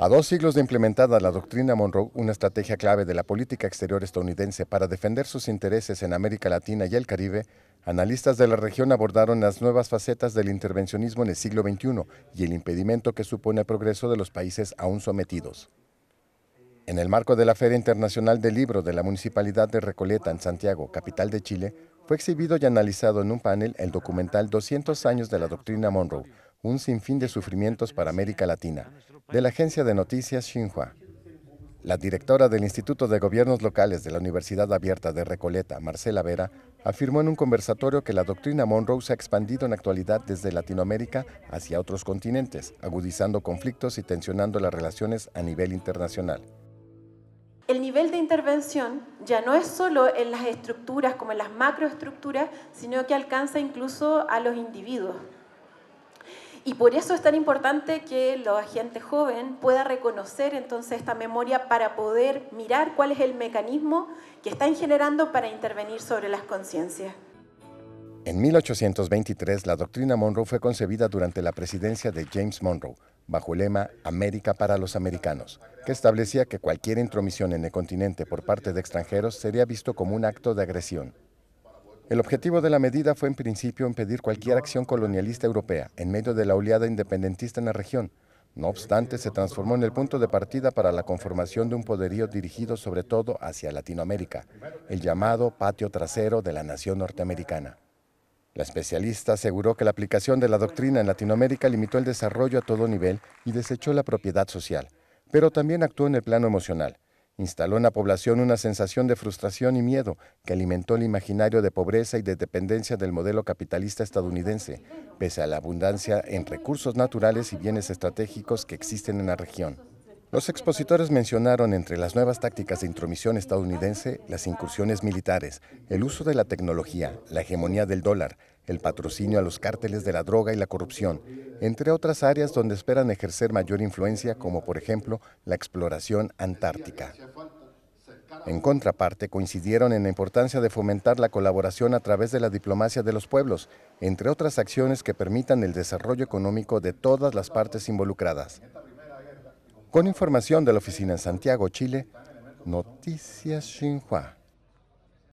A dos siglos de implementada la doctrina Monroe, una estrategia clave de la política exterior estadounidense para defender sus intereses en América Latina y el Caribe, analistas de la región abordaron las nuevas facetas del intervencionismo en el siglo XXI y el impedimento que supone el progreso de los países aún sometidos. En el marco de la Feria Internacional del Libro de la Municipalidad de Recoleta en Santiago, capital de Chile, fue exhibido y analizado en un panel el documental 200 años de la doctrina Monroe, un sinfín de sufrimientos para América Latina, de la agencia de noticias Xinhua. La directora del Instituto de Gobiernos Locales de la Universidad Abierta de Recoleta, Marcela Vera, afirmó en un conversatorio que la doctrina Monroe se ha expandido en actualidad desde Latinoamérica hacia otros continentes, agudizando conflictos y tensionando las relaciones a nivel internacional. El nivel de intervención ya no es solo en las estructuras como en las macroestructuras, sino que alcanza incluso a los individuos. Y por eso es tan importante que la gente joven pueda reconocer entonces esta memoria para poder mirar cuál es el mecanismo que están generando para intervenir sobre las conciencias. En 1823, la doctrina Monroe fue concebida durante la presidencia de James Monroe, bajo el lema América para los americanos, que establecía que cualquier intromisión en el continente por parte de extranjeros sería visto como un acto de agresión el objetivo de la medida fue en principio impedir cualquier acción colonialista europea en medio de la oleada independentista en la región. No obstante, se transformó en el punto de partida para la conformación de un poderío dirigido sobre todo hacia Latinoamérica, el llamado patio trasero de la nación norteamericana. La especialista aseguró que la aplicación de la doctrina en Latinoamérica limitó el desarrollo a todo nivel y desechó la propiedad social, pero también actuó en el plano emocional instaló en la población una sensación de frustración y miedo que alimentó el imaginario de pobreza y de dependencia del modelo capitalista estadounidense, pese a la abundancia en recursos naturales y bienes estratégicos que existen en la región. Los expositores mencionaron entre las nuevas tácticas de intromisión estadounidense las incursiones militares, el uso de la tecnología, la hegemonía del dólar, el patrocinio a los cárteles de la droga y la corrupción, entre otras áreas donde esperan ejercer mayor influencia, como por ejemplo la exploración antártica. En contraparte, coincidieron en la importancia de fomentar la colaboración a través de la diplomacia de los pueblos, entre otras acciones que permitan el desarrollo económico de todas las partes involucradas. Con información de la oficina en Santiago, Chile, Noticias Xinhua.